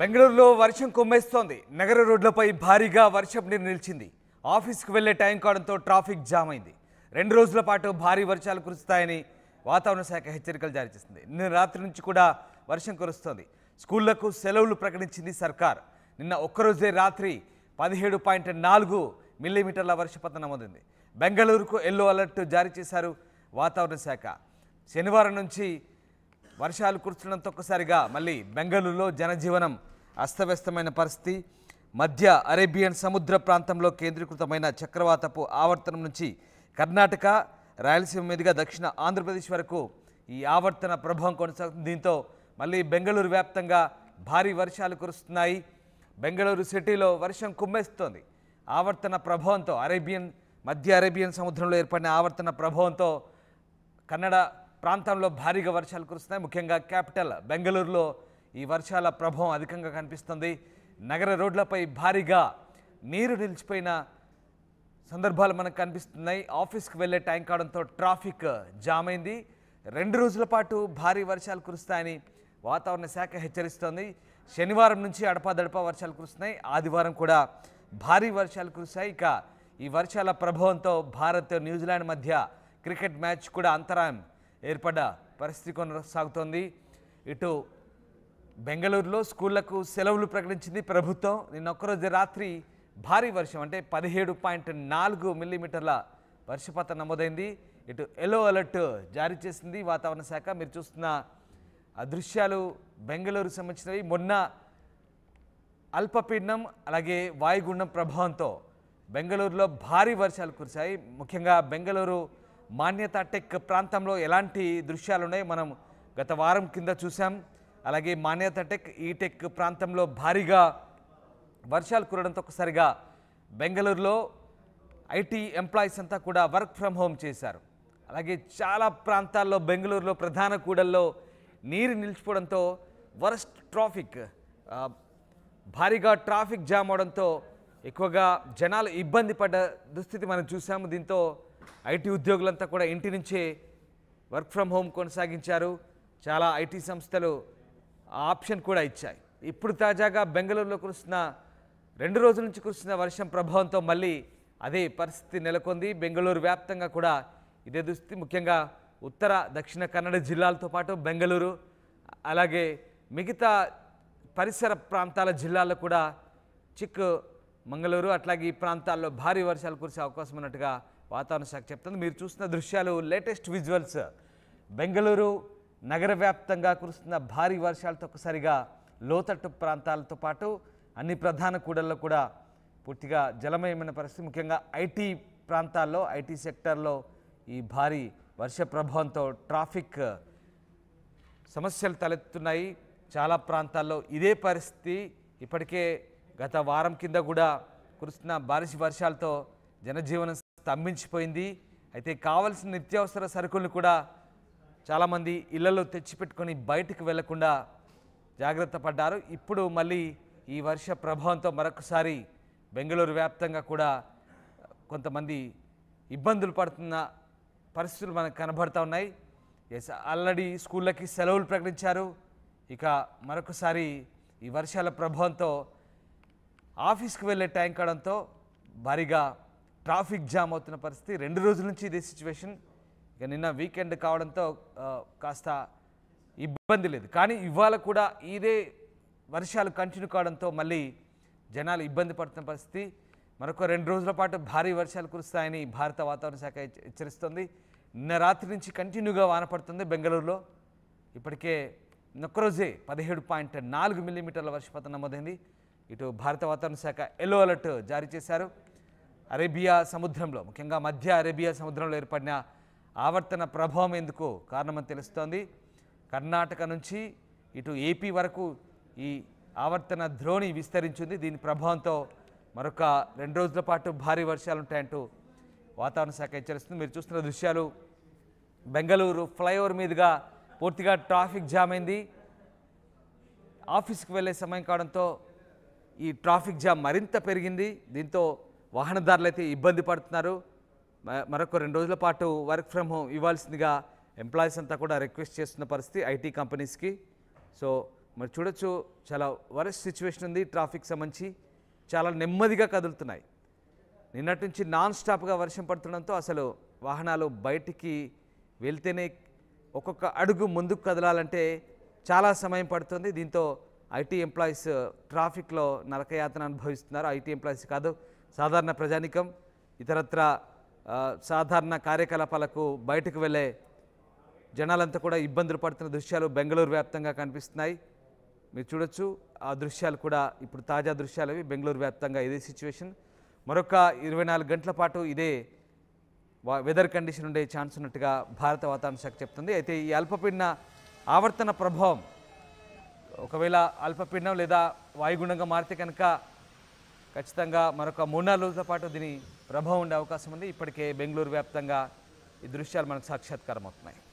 బెంగళూరులో వర్షం కుమ్మేస్తోంది నగర రోడ్లపై భారీగా వర్షం నీరు నిలిచింది ఆఫీస్కు వెళ్లే టైం కావడంతో ట్రాఫిక్ జామ్ అయింది రెండు రోజుల పాటు భారీ వర్షాలు కురుస్తాయని వాతావరణ శాఖ హెచ్చరికలు జారీ చేసింది నిన్న రాత్రి నుంచి కూడా వర్షం కురుస్తోంది స్కూళ్లకు సెలవులు ప్రకటించింది సర్కార్ నిన్న ఒక్కరోజే రాత్రి పదిహేడు పాయింట్ నాలుగు మిల్లీమీటర్ల వర్షపాతం నమోదైంది బెంగళూరుకు ఎల్లో అలర్ట్ జారీ చేశారు వాతావరణ శాఖ శనివారం నుంచి వర్షాలు కురుచడంతో ఒక్కసారిగా మళ్ళీ బెంగళూరులో జనజీవనం అస్తవ్యస్తమైన పరిస్థితి మధ్య అరేబియన్ సముద్ర ప్రాంతంలో కేంద్రీకృతమైన చక్రవాతపు ఆవర్తనం నుంచి కర్ణాటక రాయలసీమ మీదుగా దక్షిణ ఆంధ్రప్రదేశ్ వరకు ఈ ఆవర్తన ప్రభావం కొనసాగుతుంది దీంతో మళ్ళీ బెంగళూరు వ్యాప్తంగా భారీ వర్షాలు కురుస్తున్నాయి బెంగళూరు సిటీలో వర్షం కుమ్మేస్తోంది ఆవర్తన ప్రభావంతో అరేబియన్ మధ్య అరేబియన్ సముద్రంలో ఏర్పడిన ఆవర్తన ప్రభావంతో కన్నడ ప్రాంతంలో భారీగా వర్షాలు కురుస్తున్నాయి ముఖ్యంగా క్యాపిటల్ బెంగళూరులో ఈ వర్షాల ప్రభావం అధికంగా కనిపిస్తుంది నగర రోడ్లపై భారీగా నీరు నిలిచిపోయిన సందర్భాలు మనకు కనిపిస్తున్నాయి ఆఫీస్కి వెళ్ళే టైం కావడంతో ట్రాఫిక్ జామ్ అయింది రెండు రోజుల పాటు భారీ వర్షాలు కురుస్తాయని వాతావరణ శాఖ హెచ్చరిస్తోంది శనివారం నుంచి అడపాదడపా వర్షాలు కురుస్తున్నాయి ఆదివారం కూడా భారీ వర్షాలు కురుస్తాయి ఇక ఈ వర్షాల ప్రభావంతో భారత్ న్యూజిలాండ్ మధ్య క్రికెట్ మ్యాచ్ కూడా అంతరాయం ఏర్పడ్డ పరిస్థితి కొనసాగుతోంది ఇటు బెంగళూరులో స్కూళ్లకు సెలవులు ప్రకటించింది ప్రభుత్వం నిన్నొక్కరోజు రాత్రి భారీ వర్షం అంటే పదిహేడు పాయింట్ నాలుగు మిల్లీమీటర్ల వర్షపాతం నమోదైంది ఇటు ఎల్లో అలర్ట్ జారీ చేసింది వాతావరణ శాఖ మీరు చూస్తున్న దృశ్యాలు బెంగళూరుకు సంబంధించినవి మొన్న అల్పపీడనం అలాగే వాయుగుండం ప్రభావంతో బెంగళూరులో భారీ వర్షాలు కురిశాయి ముఖ్యంగా బెంగళూరు మాన్యత టెక్ ప్రాంతంలో ఎలాంటి దృశ్యాలు ఉన్నాయి మనం గత వారం కింద చూసాం అలాగే మాన్యత టెక్ ఈ టెక్ ప్రాంతంలో భారీగా వర్షాలు కురడంతో ఒకసారిగా బెంగళూరులో ఐటీ ఎంప్లాయీస్ అంతా కూడా వర్క్ ఫ్రమ్ హోమ్ చేశారు అలాగే చాలా ప్రాంతాల్లో బెంగళూరులో ప్రధాన కూడల్లో నీరు నిలిచిపోవడంతో వరస్ట్ ట్రాఫిక్ భారీగా ట్రాఫిక్ జామ్ అవడంతో ఎక్కువగా జనాలు ఇబ్బంది పడ్డ దుస్థితి మనం చూసాము దీంతో ఐటీ ఉద్యోగులంతా కూడా ఇంటి నుంచే వర్క్ ఫ్రమ్ హోమ్ కొనసాగించారు చాలా ఐటీ సంస్థలు ఆప్షన్ కూడా ఇచ్చాయి ఇప్పుడు తాజాగా బెంగళూరులో కురుస్తున్న రెండు రోజుల నుంచి కురుస్తున్న వర్షం ప్రభావంతో మళ్ళీ అదే పరిస్థితి నెలకొంది బెంగళూరు వ్యాప్తంగా కూడా ఇదే దుస్థితి ముఖ్యంగా ఉత్తర దక్షిణ కన్నడ జిల్లాలతో పాటు బెంగళూరు అలాగే మిగతా పరిసర ప్రాంతాల జిల్లాల్లో కూడా చిక్కు మంగళూరు అట్లాగే ఈ ప్రాంతాల్లో భారీ వర్షాలు కురిసే అవకాశం ఉన్నట్టుగా వాతావరణ శాఖ చెప్తుంది మీరు చూస్తున్న దృశ్యాలు లేటెస్ట్ విజువల్స్ బెంగళూరు నగర వ్యాప్తంగా కురుస్తున్న భారీ వర్షాలతో ఒకసారిగా లోతట్టు ప్రాంతాలతో పాటు అన్ని ప్రధాన కూడల్లో కూడా పూర్తిగా జలమయమైన పరిస్థితి ముఖ్యంగా ఐటీ ప్రాంతాల్లో ఐటీ సెక్టర్లో ఈ భారీ వర్ష ప్రభావంతో ట్రాఫిక్ సమస్యలు తలెత్తున్నాయి చాలా ప్రాంతాల్లో ఇదే పరిస్థితి ఇప్పటికే గత వారం కింద కూడా కురుస్తున్న భారీ వర్షాలతో జనజీవనం స్తంభించిపోయింది అయితే కావలసిన నిత్యావసర సరుకులను కూడా చాలామంది ఇళ్లలో తెచ్చిపెట్టుకొని బయటకు వెళ్లకుండా జాగ్రత్త పడ్డారు ఇప్పుడు మళ్ళీ ఈ వర్ష ప్రభావంతో మరొకసారి బెంగళూరు వ్యాప్తంగా కూడా కొంతమంది ఇబ్బందులు పడుతున్న పరిస్థితులు మనకు కనబడుతూ ఉన్నాయి ఎస్ ఆల్రెడీ స్కూళ్ళకి సెలవులు ప్రకటించారు ఇక మరొకసారి ఈ వర్షాల ప్రభావంతో ఆఫీస్కి వెళ్ళే టైం కావడంతో భారీగా ట్రాఫిక్ జామ్ అవుతున్న పరిస్థితి రెండు రోజుల నుంచి ఇదే సిచ్యువేషన్ ఇక నిన్న వీకెండ్ కావడంతో కాస్త ఇబ్బంది లేదు కానీ ఇవాళ కూడా ఇదే వర్షాలు కంటిన్యూ కావడంతో మళ్ళీ జనాలు ఇబ్బంది పడుతున్న పరిస్థితి మరొక రెండు రోజుల పాటు భారీ వర్షాలు కురుస్తాయని భారత వాతావరణ శాఖ హెచ్చరిస్తోంది నిన్న రాత్రి నుంచి కంటిన్యూగా వాన పడుతుంది బెంగళూరులో ఇప్పటికే ఒక్కరోజే పదిహేడు పాయింట్ నాలుగు మిల్లీమీటర్ల వర్షపాతం నమోదైంది ఇటు భారత వాతావరణ శాఖ ఎల్లో అలర్ట్ జారీ చేశారు అరేబియా సముద్రంలో ముఖ్యంగా మధ్య అరేబియా సముద్రంలో ఏర్పడిన ఆవర్తన ప్రభావం ఎందుకు కారణమని తెలుస్తోంది కర్ణాటక నుంచి ఇటు ఏపీ వరకు ఈ ఆవర్తన ద్రోణి విస్తరించింది దీని ప్రభావంతో మరొక రెండు రోజుల పాటు భారీ వర్షాలు ఉంటాయంటూ వాతావరణ శాఖ హెచ్చరిస్తుంది మీరు చూస్తున్న దృశ్యాలు బెంగళూరు ఫ్లైఓవర్ మీదుగా పూర్తిగా ట్రాఫిక్ జామ్ అయింది ఆఫీస్కి వెళ్ళే సమయం కావడంతో ఈ ట్రాఫిక్ జామ్ మరింత పెరిగింది దీంతో వాహనదారులైతే ఇబ్బంది పడుతున్నారు మరొక రెండు రోజుల పాటు వర్క్ ఫ్రమ్ హోమ్ ఇవ్వాల్సిందిగా ఎంప్లాయీస్ అంతా కూడా రిక్వెస్ట్ చేస్తున్న పరిస్థితి ఐటీ కంపెనీస్కి సో మరి చూడొచ్చు చాలా వరస్ట్ సిచ్యువేషన్ ఉంది ట్రాఫిక్ సంబంధించి చాలా నెమ్మదిగా కదులుతున్నాయి నిన్నటి నుంచి నాన్ స్టాప్గా వర్షం పడుతుండడంతో అసలు వాహనాలు బయటికి వెళ్తేనే ఒక్కొక్క అడుగు ముందుకు కదలాలంటే చాలా సమయం పడుతుంది దీంతో ఐటీ ఎంప్లాయీస్ ట్రాఫిక్లో నరకయాతన అనుభవిస్తున్నారు ఐటీ ఎంప్లాయీస్ కాదు సాధారణ ప్రజానికం ఇతరత్ర సాధారణ కార్యకలాపాలకు బయటకు వెళ్ళే జనాలంతా కూడా ఇబ్బందులు పడుతున్న దృశ్యాలు బెంగళూరు వ్యాప్తంగా కనిపిస్తున్నాయి మీరు చూడొచ్చు ఆ దృశ్యాలు కూడా ఇప్పుడు తాజా దృశ్యాలు అవి బెంగళూరు వ్యాప్తంగా ఇదే సిచ్యువేషన్ మరొక ఇరవై నాలుగు గంటల పాటు ఇదే వెదర్ కండిషన్ ఉండే ఛాన్స్ ఉన్నట్టుగా భారత వాతావరణ శాఖ చెప్తుంది అయితే ఈ అల్పపీడన ఆవర్తన ప్రభావం ఒకవేళ అల్పపీడనం లేదా వాయుగుండంగా మారితే కనుక ఖచ్చితంగా మరొక మూడు నాలుగు రోజుల పాటు దీని ప్రభావం ఉండే అవకాశం ఉంది ఇప్పటికే బెంగళూరు వ్యాప్తంగా ఈ దృశ్యాలు మనకు సాక్షాత్కారం అవుతున్నాయి